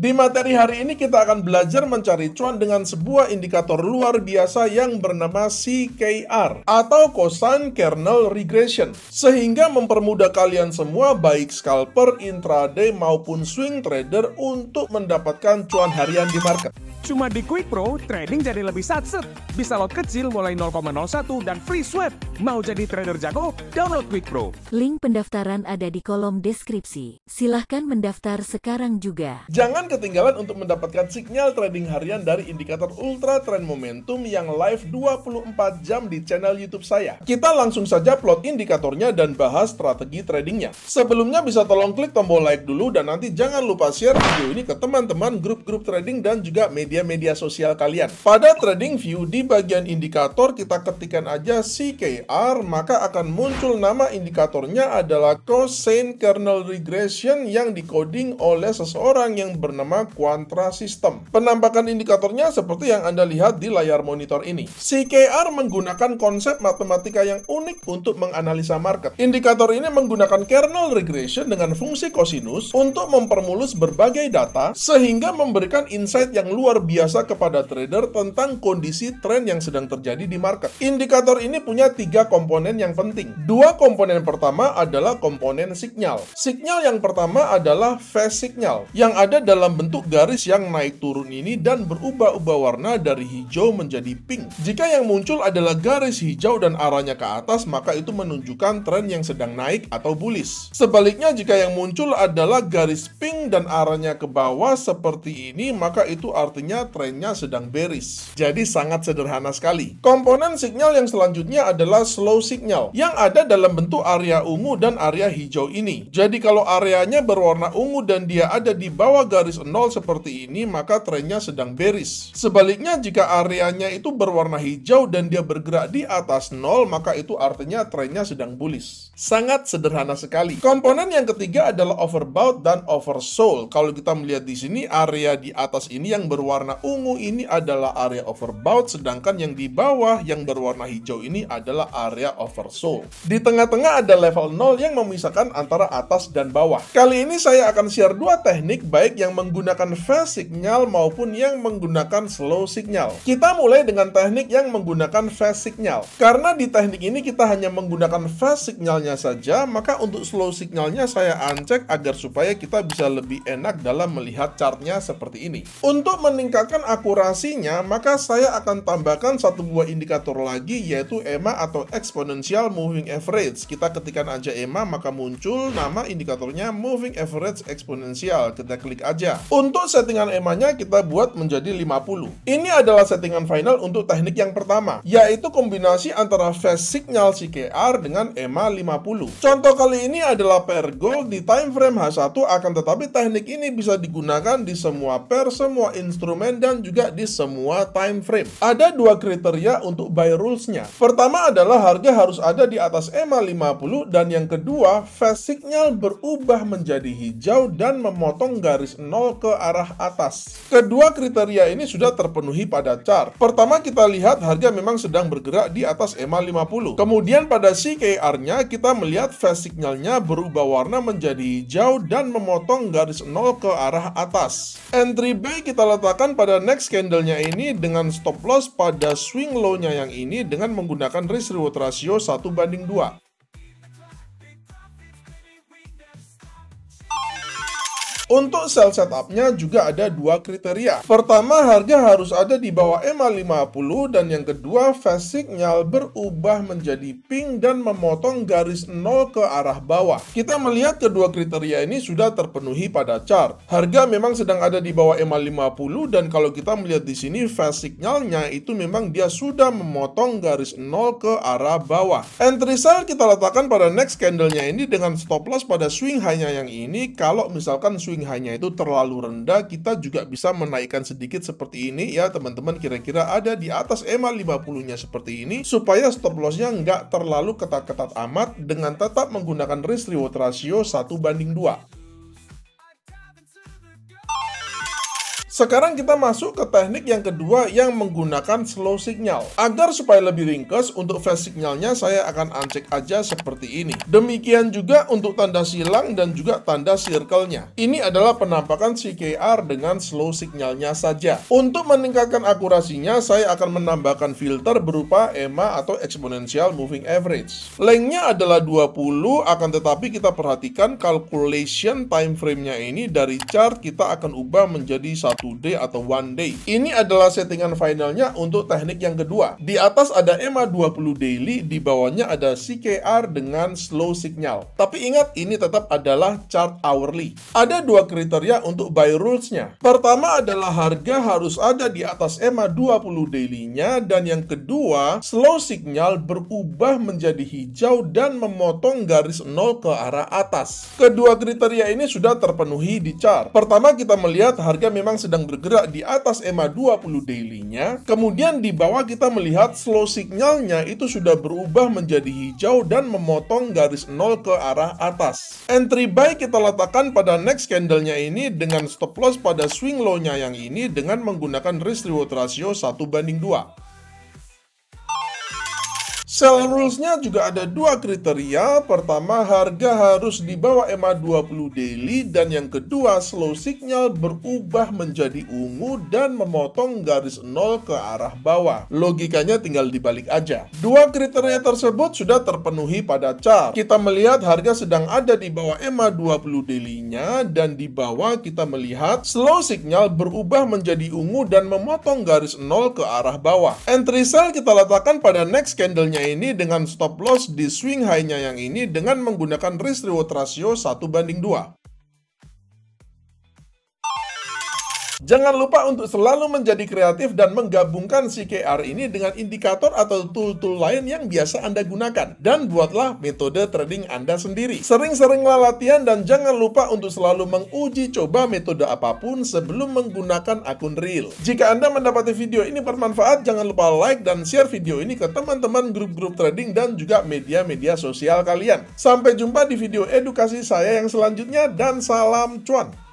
Di materi hari ini kita akan belajar mencari cuan dengan sebuah indikator luar biasa yang bernama CKR atau Cosine Kernel Regression sehingga mempermudah kalian semua baik scalper, intraday maupun swing trader untuk mendapatkan cuan harian di market. Cuma di Quick Pro, trading jadi lebih satset. Bisa lot kecil mulai 0,01 dan free swap. Mau jadi trader jago? Download Quick Pro. Link pendaftaran ada di kolom deskripsi. Silahkan mendaftar sekarang juga. Jangan ketinggalan untuk mendapatkan signal trading harian dari indikator Ultra Trend Momentum yang live 24 jam di channel YouTube saya. Kita langsung saja plot indikatornya dan bahas strategi tradingnya. Sebelumnya bisa tolong klik tombol like dulu dan nanti jangan lupa share video ini ke teman-teman grup-grup trading dan juga media media-media sosial kalian. Pada trading view di bagian indikator kita ketikkan aja CKR, maka akan muncul nama indikatornya adalah Cosine Kernel Regression yang dikoding oleh seseorang yang bernama Quantra System. Penampakan indikatornya seperti yang Anda lihat di layar monitor ini. CKR menggunakan konsep matematika yang unik untuk menganalisa market. Indikator ini menggunakan kernel regression dengan fungsi kosinus untuk mempermulus berbagai data sehingga memberikan insight yang luar biasa kepada trader tentang kondisi tren yang sedang terjadi di market. Indikator ini punya tiga komponen yang penting. Dua komponen pertama adalah komponen signal. Signal yang pertama adalah phase signal, yang ada dalam bentuk garis yang naik turun ini dan berubah-ubah warna dari hijau menjadi pink. Jika yang muncul adalah garis hijau dan arahnya ke atas, maka itu menunjukkan tren yang sedang naik atau bullish. Sebaliknya, jika yang muncul adalah garis pink dan arahnya ke bawah seperti ini, maka itu artinya sebelumnya trennya sedang bearish. Jadi sangat sederhana sekali. Komponen signal yang selanjutnya adalah slow signal yang ada dalam bentuk area ungu dan area hijau ini. Jadi kalau areanya berwarna ungu dan dia ada di bawah garis 0 seperti ini, maka trennya sedang bearish. Sebaliknya jika areanya itu berwarna hijau dan dia bergerak di atas 0, maka itu artinya trennya sedang bullish. Sangat sederhana sekali. Komponen yang ketiga adalah overbought dan oversold. Kalau kita melihat di sini area di atas ini yang berwarna berwarna ungu ini adalah area overbought, sedangkan yang di bawah yang berwarna hijau ini adalah area oversold. Di tengah-tengah ada level 0 yang memisahkan antara atas dan bawah. Kali ini saya akan share dua teknik baik yang menggunakan fast signal maupun yang menggunakan slow signal. Kita mulai dengan teknik yang menggunakan fast signal. Karena di teknik ini kita hanya menggunakan fast signalnya saja, maka untuk slow signalnya saya uncheck agar supaya kita bisa lebih enak dalam melihat chartnya seperti ini. Untuk meningkatkan meningkatkan akurasinya, maka saya akan tambahkan satu buah indikator lagi yaitu EMA atau Exponential Moving Average. Kita ketikkan aja EMA maka muncul nama indikatornya Moving Average Exponential. Kita klik aja. Untuk settingan EMA-nya kita buat menjadi 50. Ini adalah settingan final untuk teknik yang pertama, yaitu kombinasi antara fast signal CKR dengan EMA 50. Contoh kali ini adalah pair gold di time frame H1 akan tetapi teknik ini bisa digunakan di semua pair semua instrumen dan juga di semua time frame. Ada dua kriteria untuk buy rules-nya. Pertama adalah harga harus ada di atas EMA 50 dan yang kedua fast signal berubah menjadi hijau dan memotong garis 0 ke arah atas. Kedua kriteria ini sudah terpenuhi pada chart. Pertama kita lihat harga memang sedang bergerak di atas EMA 50. Kemudian pada CKR-nya kita melihat fast signalnya berubah warna menjadi hijau dan memotong garis 0 ke arah atas. Entry buy kita letakkan bahkan pada next candlenya ini dengan stop loss pada swing low-nya yang ini dengan menggunakan risk reward ratio 1 banding 2 Untuk sel setupnya juga ada dua kriteria. Pertama, harga harus ada di bawah EMA 50 dan yang kedua, fast signal berubah menjadi pink dan memotong garis 0 ke arah bawah. Kita melihat kedua kriteria ini sudah terpenuhi pada chart. Harga memang sedang ada di bawah EMA 50 dan kalau kita melihat di sini fast signalnya itu memang dia sudah memotong garis 0 ke arah bawah. Entry sell kita letakkan pada next candlenya ini dengan stop loss pada swing hanya yang ini kalau misalkan swing high hanya itu terlalu rendah, kita juga bisa menaikkan sedikit seperti ini ya teman-teman kira-kira ada di atas EMA 50-nya seperti ini supaya stop lossnya nggak terlalu ketat-ketat amat dengan tetap menggunakan risk reward ratio 1 banding 2. Sekarang kita masuk ke teknik yang kedua yang menggunakan slow signal. Agar supaya lebih ringkas, untuk fast signalnya saya akan uncheck aja seperti ini. Demikian juga untuk tanda silang dan juga tanda circle-nya. Ini adalah penampakan CKR dengan slow signalnya saja. Untuk meningkatkan akurasinya, saya akan menambahkan filter berupa EMA atau Exponential Moving Average. length adalah 20, akan tetapi kita perhatikan calculation time frame-nya ini dari chart kita akan ubah menjadi satu today atau one day. Ini adalah settingan finalnya untuk teknik yang kedua. Di atas ada EMA 20 daily, di bawahnya ada CKR dengan slow signal. Tapi ingat, ini tetap adalah chart hourly. Ada dua kriteria untuk buy rules-nya. Pertama adalah harga harus ada di atas EMA 20 daily-nya, dan yang kedua, slow signal berubah menjadi hijau dan memotong garis nol ke arah atas. Kedua kriteria ini sudah terpenuhi di chart. Pertama, kita melihat harga memang sedang sedang bergerak di atas EMA 20 daily-nya, kemudian di bawah kita melihat slow signalnya itu sudah berubah menjadi hijau dan memotong garis 0 ke arah atas. Entry buy kita letakkan pada next candle-nya ini dengan stop loss pada swing low-nya yang ini dengan menggunakan risk reward ratio 1 banding 2. Sell rules-nya juga ada dua kriteria. Pertama, harga harus di bawah EMA 20 daily dan yang kedua, slow signal berubah menjadi ungu dan memotong garis nol ke arah bawah. Logikanya tinggal dibalik aja. Dua kriteria tersebut sudah terpenuhi pada chart. Kita melihat harga sedang ada di bawah EMA 20 daily-nya dan di bawah kita melihat slow signal berubah menjadi ungu dan memotong garis nol ke arah bawah. Entry sell kita letakkan pada next candle-nya ini dengan stop loss di swing high-nya yang ini dengan menggunakan risk reward ratio 1 banding 2. Jangan lupa untuk selalu menjadi kreatif dan menggabungkan CKR ini dengan indikator atau tool-tool lain yang biasa Anda gunakan. Dan buatlah metode trading Anda sendiri. Sering-seringlah latihan dan jangan lupa untuk selalu menguji coba metode apapun sebelum menggunakan akun real. Jika Anda mendapati video ini bermanfaat, jangan lupa like dan share video ini ke teman-teman grup-grup trading dan juga media-media sosial kalian. Sampai jumpa di video edukasi saya yang selanjutnya dan salam cuan!